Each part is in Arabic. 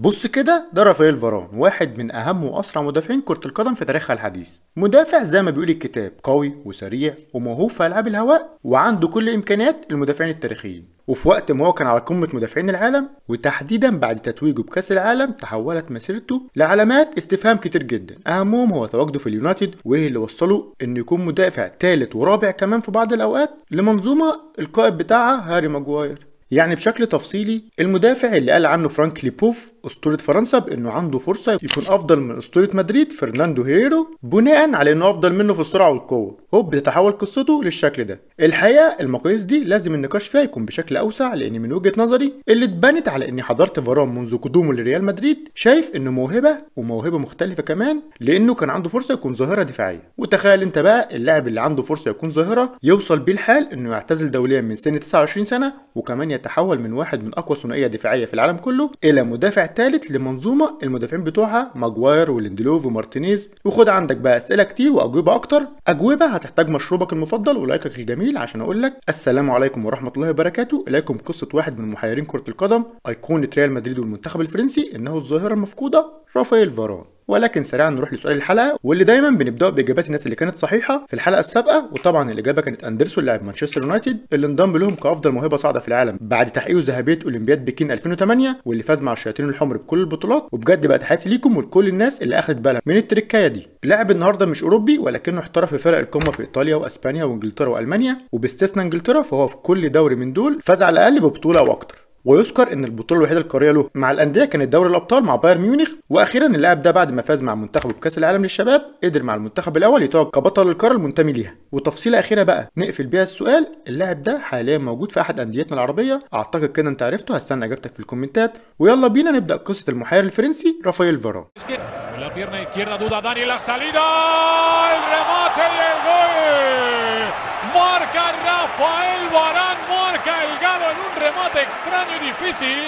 بص كده ده رافائيل فاران واحد من اهم واسرع مدافعين كره القدم في تاريخها الحديث مدافع زي ما بيقول الكتاب قوي وسريع وموهوب في العاب الهواء وعنده كل امكانيات المدافعين التاريخيين وفي وقت ما هو كان على قمة مدافعين العالم وتحديدا بعد تتويجه بكأس العالم تحولت مسيرته لعلامات استفهام كتير جدا أهمهم هو تواجده في اليونايتد وإيه اللي وصله إنه يكون مدافع ثالث ورابع كمان في بعض الأوقات لمنظومة القائد بتاعها هاري ماجواير يعني بشكل تفصيلي المدافع اللي قال عنه فرانك ليبوف اسطوره فرنسا بانه عنده فرصه يكون افضل من اسطوره مدريد فرناندو هيريرو بناء على انه افضل منه في السرعه والقوه هوب بتتحول قصته للشكل ده الحقيقه المقاييس دي لازم النقاش فيها يكون بشكل اوسع لان من وجهه نظري اللي اتبنت على اني حضرت فاران منذ قدومه لريال مدريد شايف انه موهبه وموهبه مختلفه كمان لانه كان عنده فرصه يكون ظاهره دفاعيه وتخيل انت بقى اللاعب اللي عنده فرصه يكون ظاهره يوصل بيه الحال انه يعتزل دوليا من سن 29 سنه وكمان يتحول من واحد من اقوى ثنائيه دفاعيه في العالم كله الى مدافع الثالث لمنظومه المدافعين بتوعها ماجواير ولندلوف ومارتينيز وخد عندك بقى اسئله كتير واجوبه اكتر اجوبه هتحتاج مشروبك المفضل ولايكك الجميل عشان اقول لك السلام عليكم ورحمه الله وبركاته اليكم قصه واحد من محيرين كره القدم ايقونه ريال مدريد والمنتخب الفرنسي انه الظاهره المفقوده رافائيل فاران ولكن سريعا نروح لسؤال الحلقه واللي دايما بنبدا باجابات الناس اللي كانت صحيحه في الحلقه السابقه وطبعا الاجابه كانت اندرسون لاعب مانشستر يونايتد اللي انضم لهم كافضل موهبه صاعده في العالم بعد تحقيقه ذهبيه اولمبياد بكين 2008 واللي فاز مع الشياطين الحمر بكل البطولات وبجد بقى تحياتي ليكم ولكل الناس اللي اخذت بالها من التركايه دي لاعب النهارده مش اوروبي ولكنه احترف في فرق القمه في ايطاليا واسبانيا وانجلترا والمانيا وباستثناء انجلترا فهو في كل دوري من دول فاز على الاقل ببطوله او ويذكر ان البطوله الوحيده القاريه له مع الانديه كانت دوري الابطال مع بايرن ميونخ واخيرا اللاعب ده بعد ما فاز مع منتخبه بكاس العالم للشباب قدر مع المنتخب الاول يتوج كبطل القاره المنتمي ليها وتفصيله اخيره بقى نقفل بيها السؤال اللاعب ده حاليا موجود في احد انديتنا العربيه اعتقد كده انت عرفته هستنى اجابتك في الكومنتات ويلا بينا نبدا قصه المحير الفرنسي رافائيل فاران Marca Rafael marca el galo en un remate extraño y difícil.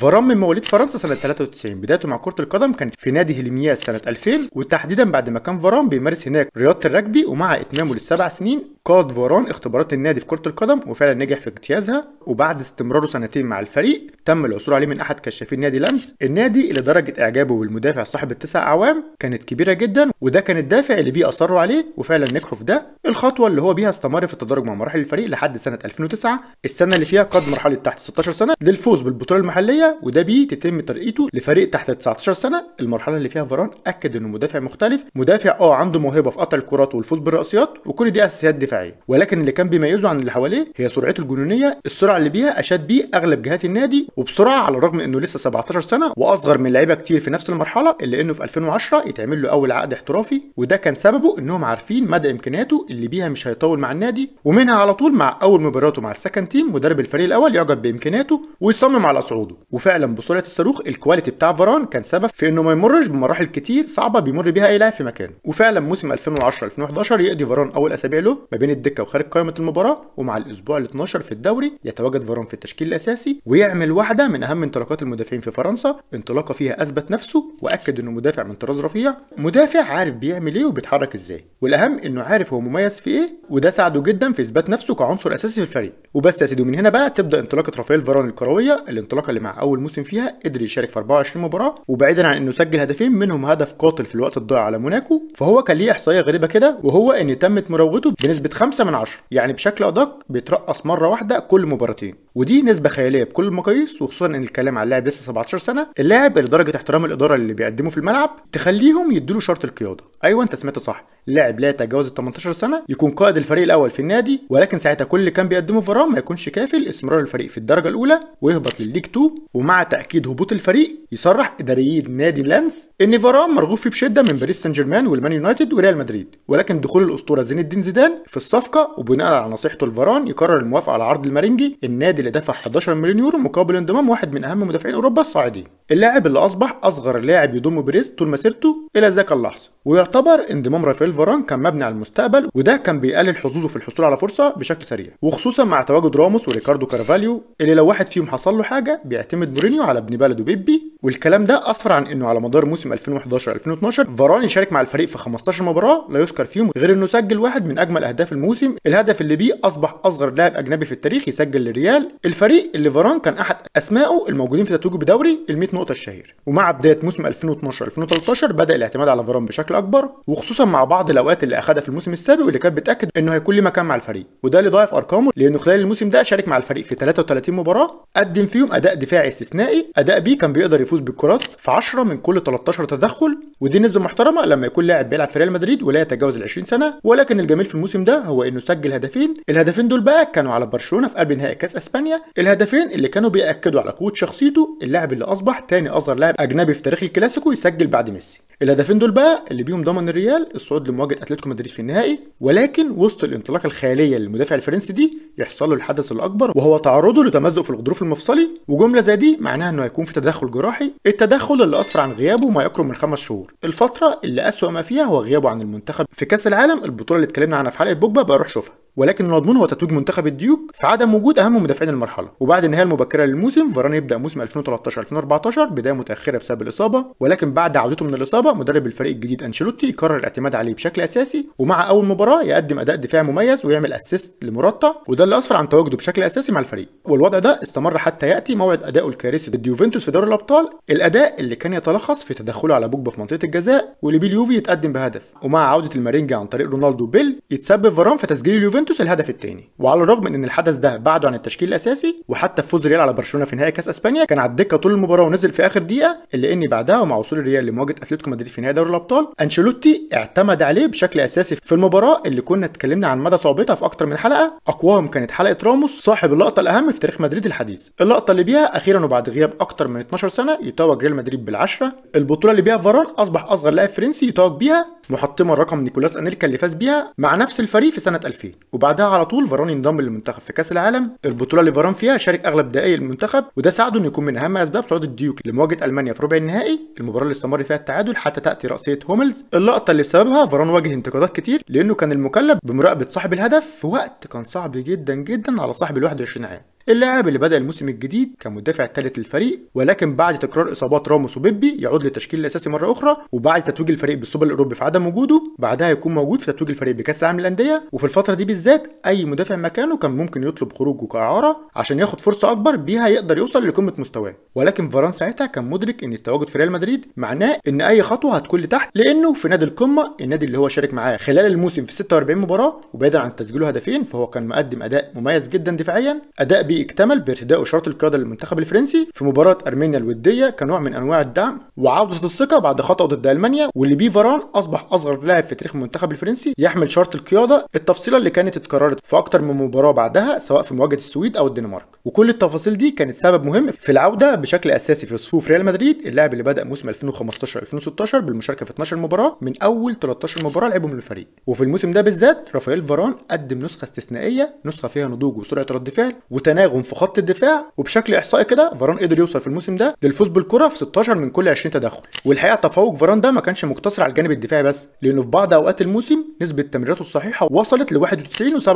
فران oh, من مواليد فرنسا سنة 93 بدايته مع كرة القدم كانت في نادي هيلمياس سنة 2000 وتحديدا بعد ما كان فاران بيمارس هناك رياضة الرجبي ومع إتمامه للسبع سنين قاد فاران اختبارات النادي في كرة القدم وفعلا نجح في اجتيازها وبعد استمراره سنتين مع الفريق تم العثور عليه من أحد كشافين نادي لمس النادي إلى درجة إعجابه بالمدافع صاحب التسع أعوام كانت كبيرة جدا وده كان الدافع اللي بيه أصروا عليه وفعلا نجحوا في ده الخطوة اللي هو بيها استمر في التدرج مع مراحل الفريق لحد سنة 2009 السنة اللي فيها قاد مرحلة تحت 16 سنة للفوز بالبطولة المحلية وده بيه تتم ترقيته لفريق تحت 19 سنة المرحلة اللي فيها فاران أكد إنه مدافع مختلف مدافع أه عنده موهبة في قطع الكرات والفوز بالرأسيات وكل دي أساسيات دفاع الدفاعيه ولكن اللي كان بيميزه عن اللي حواليه هي سرعته الجنونيه السرعه اللي بيها اشاد بيه اغلب جهات النادي وبسرعه على الرغم انه لسه 17 سنه واصغر من لعيبه كتير في نفس المرحله إلا انه في 2010 يتعمل له اول عقد احترافي وده كان سببه انهم عارفين مدى امكانياته اللي بيها مش هيطول مع النادي ومنها على طول مع اول مبارياته مع السكند تيم مدرب الفريق الاول يعجب بامكانياته ويصمم على صعوده وفعلا بسرعه الصاروخ الكواليتي بتاع فاران كان سبب في انه ما يمرش بمراحل كتير صعبه بيمر بيها اي لاعب في مكانه وفعلا موسم 2010 2011 يقضي فاران اول اسابيع له ما بين الدكه وخارج قائمه المباراه ومع الاسبوع ال 12 في الدوري يتواجد فاران في التشكيل الاساسي ويعمل واحده من اهم انطلاقات المدافعين في فرنسا انطلاقه فيها اثبت نفسه واكد انه مدافع من طراز رفيع مدافع عارف بيعمل ايه وبيتحرك ازاي والاهم انه عارف هو مميز في ايه وده ساعده جدا في اثبات نفسه كعنصر اساسي في الفريق وبس يا سيدي هنا بقى تبدا انطلاقه رافائيل فاران الكرويه الانطلاقه اللي مع اول موسم فيها قدر يشارك في 24 مباراه وبعيدا عن انه سجل هدفين منهم هدف قاتل في الوقت الضائع على موناكو فهو كان ليه احصائيه غريبه كده وهو ان تمت مراوغته بنسبه خمسة من عشرة يعني بشكل أدق بيترقص مرة واحدة كل مباراتين ودي نسبة خيالية بكل المقاييس وخصوصا إن الكلام على اللاعب لسه 17 سنة اللاعب اللي درجة احترام الإدارة اللي بيقدمه في الملعب تخليهم يدوا له شرط القيادة أيوه أنت سمعت صح لاعب لا يتجاوز ال 18 سنه يكون قائد الفريق الاول في النادي ولكن ساعتها كل اللي كان بيقدمه فاران ما يكونش كافي لاستمرار الفريق في الدرجه الاولى ويهبط للليج 2 ومع تاكيد هبوط الفريق يصرح اداري نادي لانس ان فاران مرغوب فيه بشده من باريس سان جيرمان والمان يونايتد وريال مدريد ولكن دخول الاسطوره زين الدين زيدان في الصفقه وبناء على نصيحته لفاران يقرر الموافقه على عرض المارينجي النادي اللي دفع 11 مليون يورو مقابل انضمام واحد من اهم مدافعين اوروبا الصاعدين اللاعب اللي اصبح اصغر لاعب يضم بيريز طول مسيرته الى ذاك اللحظه ويعتبر انضمام رافائيل فاران كان مبني على المستقبل وده كان بيقلل حظوظه في الحصول على فرصه بشكل سريع وخصوصا مع تواجد راموس وريكاردو كارفاليو اللي لو واحد فيهم حصل له حاجه بيعتمد مورينيو على ابن بلده بيبي والكلام ده اثر عن انه على مدار موسم 2011 2012 فاران شارك مع الفريق في 15 مباراه لا يذكر فيهم غير انه سجل واحد من اجمل اهداف الموسم الهدف اللي بيه اصبح اصغر لاعب اجنبي في التاريخ يسجل للريال الفريق اللي فاران كان احد اسمائه الموجودين في تتويجه بدوري ال 100 نقطه الشهير ومع بدايه موسم 2012 2013 بدا الاعتماد على فاران بشكل اكبر وخصوصا مع بعض الاوقات اللي اخدها في الموسم السابق واللي كانت بتاكد انه هيكون ليه مكان مع الفريق وده اللي ضاعف ارقامه لانه خلال الموسم ده شارك مع الفريق في 33 مباراه قدم فيهم اداء دفاعي استثنائي اداء بيه كان بيقدر يفوز يفوز بالكرات في 10 من كل 13 تدخل ودي نسبة محترمة لما يكون لاعب بيلعب في ريال مدريد ولا يتجاوز ال 20 سنة ولكن الجميل في الموسم ده هو انه سجل هدفين الهدفين دول بقى كانوا على برشلونة في قلب نهائي كاس اسبانيا الهدفين اللي كانوا بيأكدوا على قوة شخصيته اللاعب اللي اصبح ثاني اصغر لاعب اجنبي في تاريخ الكلاسيكو يسجل بعد ميسي الهدفين دول بقى اللي بيهم ضمن الريال الصعود لمواجهه اتلتيكو مدريد في النهائي ولكن وسط الانطلاقه الخياليه للمدافع الفرنسي دي يحصل له الحدث الاكبر وهو تعرضه لتمزق في الغضروف المفصلي وجمله زي دي معناها انه هيكون في تدخل جراحي الصحي التدخل اللي أسرع عن غيابه ما يقرب من خمس شهور الفترة اللي أسوأ ما فيها هو غيابه عن المنتخب في كأس العالم البطولة اللي اتكلمنا عنها في حلقة بوجبا بروح شوفها ولكن المضمون هو تتويج منتخب الديوك في عدم وجود اهم مدافعين المرحله وبعد النهايه المبكره للموسم فاران يبدا موسم 2013 2014 بدايه متاخره بسبب الاصابه ولكن بعد عودته من الاصابه مدرب الفريق الجديد انشيلوتي يقرر الاعتماد عليه بشكل اساسي ومع اول مباراه يقدم اداء دفاعي مميز ويعمل اسيست لمراتا وده اللي اسفر عن تواجده بشكل اساسي مع الفريق والوضع ده استمر حتى ياتي موعد اداؤه الكارثي ضد يوفنتوس في دوري الابطال الاداء اللي كان يتلخص في تدخله على بوجبا في منطقه الجزاء واللي بيه يتقدم بهدف ومع عوده المارينجا عن طريق رونالدو بيل يتسبب فاران في تسجيل اليوفنتوس يوفنتوس الهدف الثاني وعلى الرغم ان الحدث ده بعده عن التشكيل الاساسي وحتى في فوز ريال على برشلونه في نهائي كاس اسبانيا كان على الدكه طول المباراه ونزل في اخر دقيقه الا ان بعدها ومع وصول الريال لمواجهه اتلتيكو مدريد في نهائي دوري الابطال انشيلوتي اعتمد عليه بشكل اساسي في المباراه اللي كنا اتكلمنا عن مدى صعوبتها في اكتر من حلقه اقواهم كانت حلقه راموس صاحب اللقطه الاهم في تاريخ مدريد الحديث اللقطه اللي بيها اخيرا وبعد غياب اكتر من 12 سنه يتوج ريال مدريد بالعشره البطوله اللي بيها فاران اصبح اصغر لاعب فرنسي يتوج بيها محطمه رقم نيكولاس انيلكا اللي فاز بيها مع نفس الفريق في سنه 2000 وبعدها على طول فاران انضم للمنتخب في كاس العالم البطوله اللي فاران فيها شارك اغلب دقائق المنتخب وده ساعده انه يكون من اهم اسباب صعود الديوك لمواجهه المانيا في ربع النهائي المباراه اللي استمر فيها التعادل حتى تاتي راسيه هوملز اللقطه اللي بسببها فاران واجه انتقادات كتير لانه كان المكلف بمراقبه صاحب الهدف في وقت كان صعب جدا جدا على صاحب ال 21 عام اللاعب اللي بدأ الموسم الجديد كمدافع ثالث للفريق ولكن بعد تكرار اصابات راموس وبيبي يعود للتشكيل الاساسي مره اخرى وبعد تتويج الفريق بالسوبر الاوروبي في عدم وجوده بعدها يكون موجود في تتويج الفريق بكاس العالم للانديه وفي الفتره دي بالذات اي مدافع مكانه كان ممكن يطلب خروجه كاعاره عشان ياخد فرصه اكبر بيها يقدر يوصل لقمه مستواه ولكن فاران ساعتها كان مدرك ان التواجد في ريال مدريد معناه ان اي خطوه هتكون لتحت لانه في نادي القمه النادي اللي هو شارك معاه خلال الموسم في 46 مباراه وبعيدا عن تسجيله هدفين فهو كان مقدم اداء مميز جدا دفاعيا اداء الأوروبي اكتمل بارتداء شرط القيادة للمنتخب الفرنسي في مباراة أرمينيا الودية كنوع من أنواع الدعم وعودة الثقة بعد خطأ ضد ألمانيا واللي بيه فاران أصبح أصغر لاعب في تاريخ المنتخب الفرنسي يحمل شرط القيادة التفصيلة اللي كانت اتكررت في أكتر من مباراة بعدها سواء في مواجهة السويد أو الدنمارك وكل التفاصيل دي كانت سبب مهم في العوده بشكل اساسي في صفوف ريال مدريد اللاعب اللي بدا موسم 2015 2016 بالمشاركه في 12 مباراه من اول 13 مباراه لعبهم للفريق وفي الموسم ده بالذات رافائيل فاران قدم نسخه استثنائيه نسخه فيها نضوج وسرعه رد فعل وتناغم في خط الدفاع وبشكل احصائي كده فاران قدر يوصل في الموسم ده للفوز بالكره في 16 من كل 20 تدخل والحقيقه تفوق فاران ده ما كانش مقتصر على الجانب الدفاعي بس لانه في بعض اوقات الموسم نسبه تمريراته الصحيحه وصلت ل 91.7%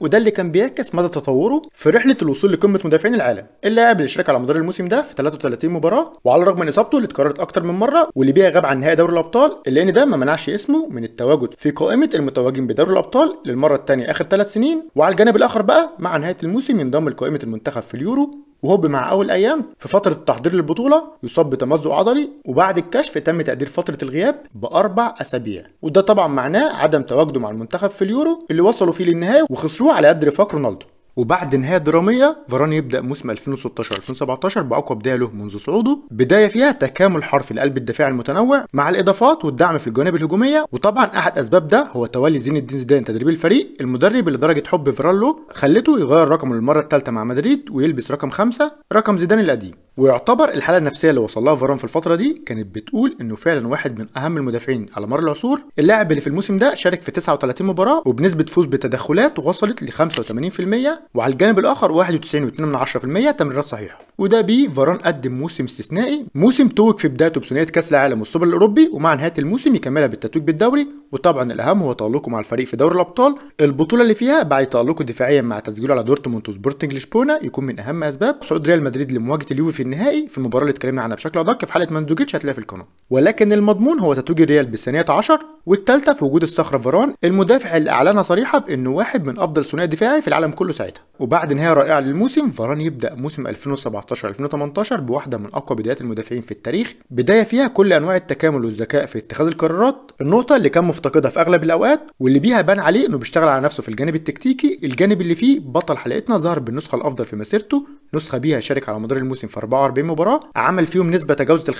وده اللي كان بيعكس مدى تطوره في رحله الوصول لقمه مدافعين العالم اللاعب اللي شارك على مدار الموسم ده في 33 مباراه وعلى الرغم من اصابته اللي اتكررت اكتر من مره واللي بيها غاب عن نهائي دوري الابطال الا ان ده ما منعش اسمه من التواجد في قائمه المتواجدين بدوري الابطال للمره الثانيه اخر ثلاث سنين وعلى الجانب الاخر بقى مع نهايه الموسم ينضم لقائمه المنتخب في اليورو وهوب مع اول ايام في فتره التحضير للبطوله يصاب بتمزق عضلي وبعد الكشف تم تقدير فتره الغياب باربع اسابيع وده طبعا معناه عدم تواجده مع المنتخب في اليورو اللي وصلوا فيه للنهائي وخسروه على قد رفاق رونالدو وبعد نهايه دراميه فاران يبدا موسم 2016 2017 باقوى بدايه له منذ صعوده بدايه فيها تكامل حرفي لقلب الدفاع المتنوع مع الاضافات والدعم في الجوانب الهجوميه وطبعا احد اسباب ده هو تولي زين الدين زيدان تدريب الفريق المدرب اللي درجه حب فاران له خلته يغير رقمه للمره الثالثه مع مدريد ويلبس رقم خمسة رقم زيدان القديم ويعتبر الحاله النفسيه اللي وصل لها فاران في الفتره دي كانت بتقول انه فعلا واحد من اهم المدافعين على مر العصور اللاعب اللي في الموسم ده شارك في 39 مباراه وبنسبه فوز بتدخلات وصلت ل 85% وعلى الجانب الاخر 91.2% تمريرات صحيحه وده بيه فاران قدم موسم استثنائي موسم توج في بدايته بثنائيه كاس العالم والسوبر الاوروبي ومع نهايه الموسم يكملها بالتتويج بالدوري وطبعا الاهم هو تالقه مع الفريق في دوري الابطال البطوله اللي فيها بعد تالقه دفاعيا مع تسجيله على دورتموند وسبورتنج لشبونه يكون من اهم اسباب صعود ريال مدريد لمواجهه اليوفي في النهائي في المباراه اللي اتكلمنا عنها بشكل ادق في حلقه مندوجيتش هتلاقيها في القناه ولكن المضمون هو تتويج الريال بالثانيه 10 والثالثه في وجود الصخره فاران المدافع اللي اعلنها صريحه بانه واحد من افضل ثنائي دفاعي في العالم كله ساعتها وبعد نهايه رائعه للموسم فاران يبدا موسم 2017 2018 بواحده من اقوى بدايات المدافعين في التاريخ بدايه فيها كل انواع التكامل والذكاء في اتخاذ القرارات النقطه اللي كان مفتقدها في اغلب الاوقات واللي بيها بان عليه انه بيشتغل على نفسه في الجانب التكتيكي الجانب اللي فيه بطل حلقتنا ظهر بالنسخه الافضل في مسيرته نسخه بيها شارك على مدار الموسم في 44 مباراه عمل فيهم نسبه تجاوزت ال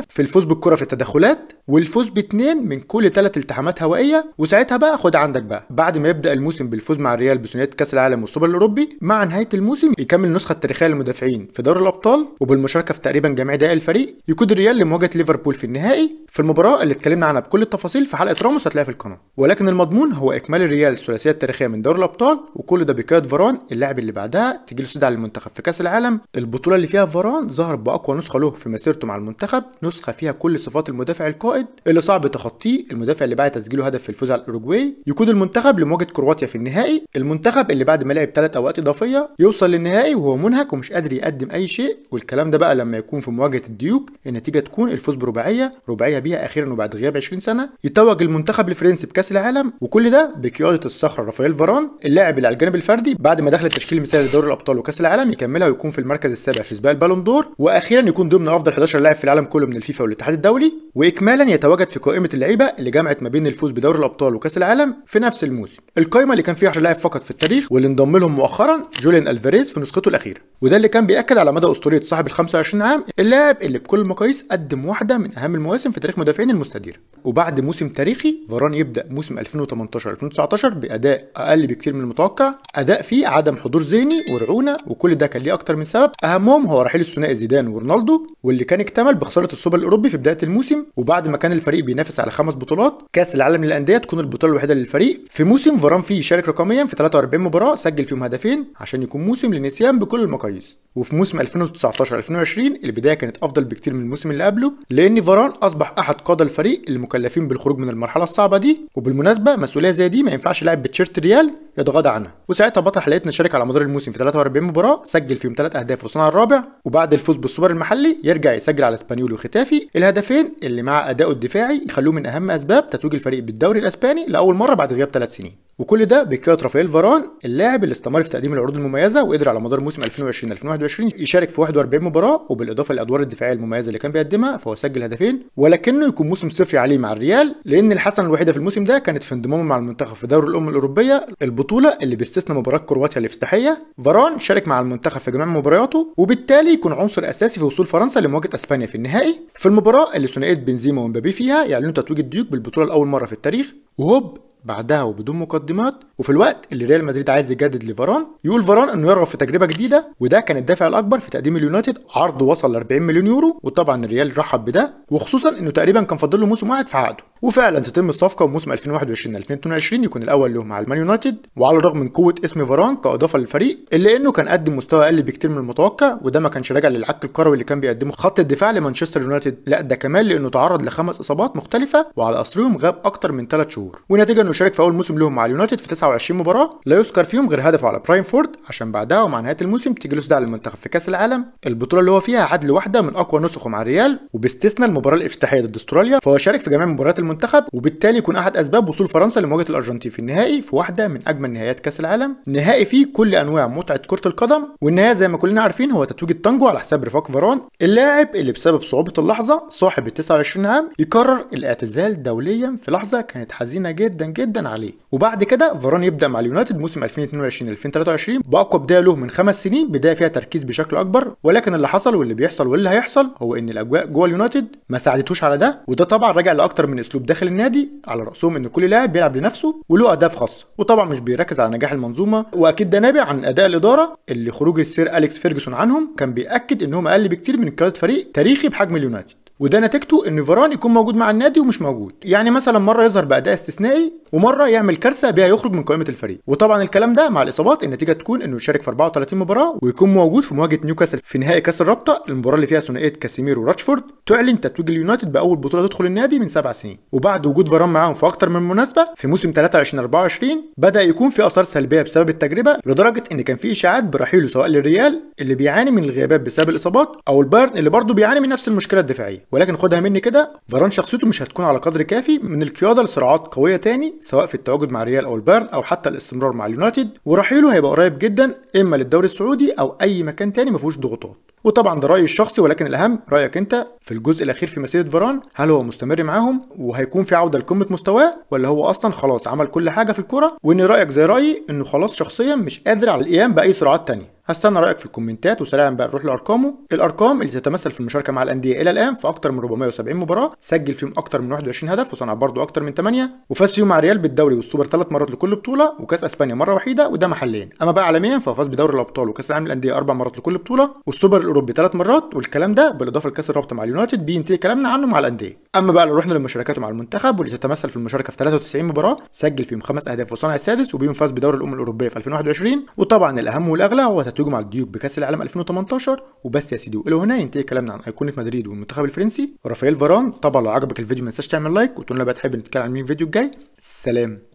85% في الفوز بالكره في التدخلات والفوز باثنين من كل ثلاث التحامات هوائيه وساعتها بقى خد عندك بقى بعد ما يبدا الموسم بالفوز مع الريال بثنائيات كاس العالم والسوبر الاوروبي مع نهايه الموسم يكمل النسخه التاريخيه للمدافعين في دوري الابطال وبالمشاركه في تقريبا جميع دقائق الفريق يكود الريال لمواجهه ليفربول في النهائي في المباراه اللي اتكلمنا عنها بكل التفاصيل في حلقه راموس هتلاقيها في القناه ولكن المضمون هو اكمال الريال الثلاثيه التاريخيه من دوري الابطال وكل ده بكاد فاران اللاعب اللي بعدها تجيله سد على المنتخب في كاس العالم البطوله اللي فيها فاران ظهر باقوى نسخه له في مسيرته مع المنتخب نسخه فيها كل صفات المدافع القائد اللي صعب تخطيه المدافع اللي بعد تسجيله هدف في الفوز على الاوروجواي يقود المنتخب لمواجهه كرواتيا في النهائي المنتخب اللي بعد ما لعب ثلاث اوقات اضافيه يوصل للنهائي وهو منهك ومش قادر يقدم اي شيء والكلام ده بقى لما يكون في مواجهه الديوك النتيجه تكون الفوز برباعيه رباعيه بيها اخيرا وبعد غياب 20 سنه يتوج المنتخب الفرنسي بكاس العالم وكل ده بقياده الصخره رافائيل فاران اللاعب اللي على الجانب الفردي بعد ما دخل التشكيل المثالي لدوري الابطال وكاس العالم العالم يكملها ويكون في المركز السابع في سباق البالون دور واخيرا يكون ضمن افضل 11 لاعب في العالم كله من الفيفا والاتحاد الدولي واكمالا يتواجد في قائمه اللعيبه اللي جمعت ما بين الفوز بدوري الابطال وكاس العالم في نفس الموسم القائمه اللي كان فيها 10 لاعب فقط في التاريخ واللي انضم لهم مؤخرا جوليان الفاريز في نسخته الاخيره وده اللي كان بياكد على مدى اسطوريه صاحب ال 25 عام اللاعب اللي بكل المقاييس قدم واحده من اهم المواسم في تاريخ مدافعين المستدير وبعد موسم تاريخي فاران يبدا موسم 2018 2019 باداء اقل بكتير من المتوقع اداء فيه عدم حضور زيني ورعونه وكل ده كان ليه اكتر من سبب اهمهم هو رحيل الثنائي زيدان ورونالدو واللي كان اكتمل بخساره السوبر الاوروبي في بدايه الموسم وبعد ما كان الفريق بينافس على خمس بطولات كاس العالم للانديه تكون البطوله الوحيده للفريق في موسم فاران فيه يشارك رقميا في 43 مباراه سجل فيهم هدفين عشان يكون موسم لنسيان بكل المقاييس وفي موسم 2019 2020 البدايه كانت افضل بكتير من الموسم اللي قبله لان فاران اصبح احد قادة الفريق المكلفين بالخروج من المرحله الصعبه دي وبالمناسبه مسؤوليه زي دي ما ينفعش لاعب بتشيرت ريال يتغاضى عنها وساعتها بطل حلقتنا شارك على مدار الموسم في 43 مباراه سجل فيهم ثلاث اهداف وصنع الرابع وبعد الفوز بالسوبر المحلي يرجع يسجل على اسبانيول وختافي الهدفين اللي مع اداؤه الدفاعي يخلوه من اهم اسباب تتويج الفريق بالدوري الاسباني لاول مره بعد غياب ثلاث سنين وكل ده بكفايه رافائيل فاران اللاعب اللي استمر في تقديم العروض المميزه وقدر على مدار موسم 2020 2021 يشارك في 41 مباراه وبالاضافه للادوار الدفاعيه المميزه اللي كان بيقدمها فهو سجل هدفين ولكنه يكون موسم صفري عليه مع الريال لان الحسنه الوحيده في الموسم ده كانت في انضمامه مع المنتخب في دوري الامم الاوروبيه البطوله اللي بيستثنى مباراه كرواتيا الافتتاحيه فاران شارك مع المنتخب في جميع مبارياته وبالتالي يكون عنصر اساسي في وصول فرنسا لمواجهه اسبانيا في النهائي في المباراه اللي ثنائيه بنزيما ومبابي فيها يعلنوا تتويج الديوك بالبطوله لاول مره في التاريخ وهوب بعدها وبدون مقدمات وفي الوقت اللي ريال مدريد عايز يجدد لفاران يقول فاران انه يرغب في تجربه جديده وده كان الدافع الاكبر في تقديم اليونايتد عرض وصل ل 40 مليون يورو وطبعا الريال رحب بده وخصوصا انه تقريبا كان فاضل له موسم واحد في عقده وفعلا تتم الصفقه وموسم 2021 2022 يكون الاول لهم مع المان يونايتد وعلى الرغم من قوه اسم فاران كاضافه للفريق الا انه كان قدم مستوى اقل بكتير من المتوقع وده ما كانش راجع للعك الكروي اللي كان بيقدمه خط الدفاع لمانشستر يونايتد لا ده كمان لانه تعرض لخمس اصابات مختلفه وعلى اثرهم غاب اكتر من 3 شهور ونتيجه انه شارك في اول موسم لهم مع اليونايتد في 29 مباراه لا يذكر فيهم غير هدفه على فورد عشان بعدها ومع نهايه الموسم تيجي له على المنتخب في كاس العالم البطوله اللي هو فيها عدل واحده من اقوى نسخه مع الريال وباستثناء المباراه الافتتاحيه ضد استراليا فهو شارك في جميع مباريات المنتخب وبالتالي يكون احد اسباب وصول فرنسا لمواجهه الارجنتين في النهائي في واحده من اجمل نهائيات كاس العالم نهائي فيه كل انواع متعه كره القدم والنهايه زي ما كلنا عارفين هو تتويج التانجو على حساب رفاق فاران اللاعب اللي بسبب صعوبه اللحظه صاحب ال 29 عام يقرر الاعتزال دوليا في لحظه كانت حزينه جدا جدا عليه وبعد كده فاران الدوران يبدا مع اليونايتد موسم 2022 2023 باقوى بدايه له من خمس سنين بدايه فيها تركيز بشكل اكبر ولكن اللي حصل واللي بيحصل واللي هيحصل هو ان الاجواء جوه اليونايتد ما ساعدتهوش على ده وده طبعا راجع لاكتر من اسلوب داخل النادي على راسهم ان كل لاعب بيلعب لنفسه وله اهداف خاصه وطبعا مش بيركز على نجاح المنظومه واكيد ده نابع عن اداء الاداره اللي خروج السير اليكس فيرجسون عنهم كان بياكد انهم اقل بكتير من قياده فريق تاريخي بحجم اليونايتد وده نتيجته ان فاران يكون موجود مع النادي ومش موجود يعني مثلا مره يظهر باداء استثنائي ومره يعمل كارثه بيها يخرج من قائمه الفريق وطبعا الكلام ده مع الاصابات النتيجه تكون انه يشارك في 34 مباراه ويكون موجود في مواجهه نيوكاسل في نهائي كاس الرابطه المباراه اللي فيها ثنائيه كاسيمير وراتشفورد تعلن تتويج اليونايتد باول بطوله تدخل النادي من سبع سنين وبعد وجود فاران معاهم في اكتر من مناسبه في موسم 23 24 بدا يكون في اثار سلبيه بسبب التجربه لدرجه ان كان في اشاعات برحيله سواء للريال اللي بيعاني من الغيابات بسبب الاصابات او البايرن اللي برضه بيعاني من نفس المشكله الدفاعيه ولكن خدها مني كده فاران شخصيته مش هتكون على قدر كافي من القياده لصراعات قويه تاني سواء في التواجد مع ريال او البايرن او حتى الاستمرار مع اليونايتد ورحيله هيبقى قريب جدا اما للدوري السعودي او اي مكان تاني ما فيهوش ضغوطات وطبعا ده رايي الشخصي ولكن الاهم رايك انت في الجزء الاخير في مسيره فاران هل هو مستمر معاهم وهيكون في عوده لقمه مستواه ولا هو اصلا خلاص عمل كل حاجه في الكوره وان رايك زي رايي انه خلاص شخصيا مش قادر على القيام باي صراعات تانيه هستنى رايك في الكومنتات وسريعا بقى نروح لارقامه الارقام اللي تتمثل في المشاركه مع الانديه الى الان في اكتر من 470 مباراه سجل فيهم اكتر من 21 هدف وصنع برضه اكتر من 8 وفاز فيهم مع ريال بالدوري والسوبر ثلاث مرات لكل بطوله وكاس اسبانيا مره وحيده وده محليا اما بقى عالميا ففاز بدوري الابطال وكاس العالم للانديه اربع مرات لكل بطوله والسوبر الاوروبي ثلاث مرات والكلام ده بالاضافه لكاس الرابطه مع اليونايتد بينتهي كلامنا عنه مع الانديه اما بقى لو رحنا لمشاركاته مع المنتخب واللي تتمثل في المشاركه في 93 مباراه سجل فيهم خمس اهداف وصنع السادس وبيهم فاز بدوري الامم الاوروبيه في 2021 وطبعا الاهم والاغلى هو نتوجه مع الديوك بكاس العالم 2018 وبس يا سيدي والى هنا ينتهي كلامنا عن ايقونه مدريد والمنتخب الفرنسي رافائيل فاران طبعا لو عجبك الفيديو ما تنساش تعمل لايك وتقول لنا بقى تحب نتكلم عن مين الفيديو الجاي سلام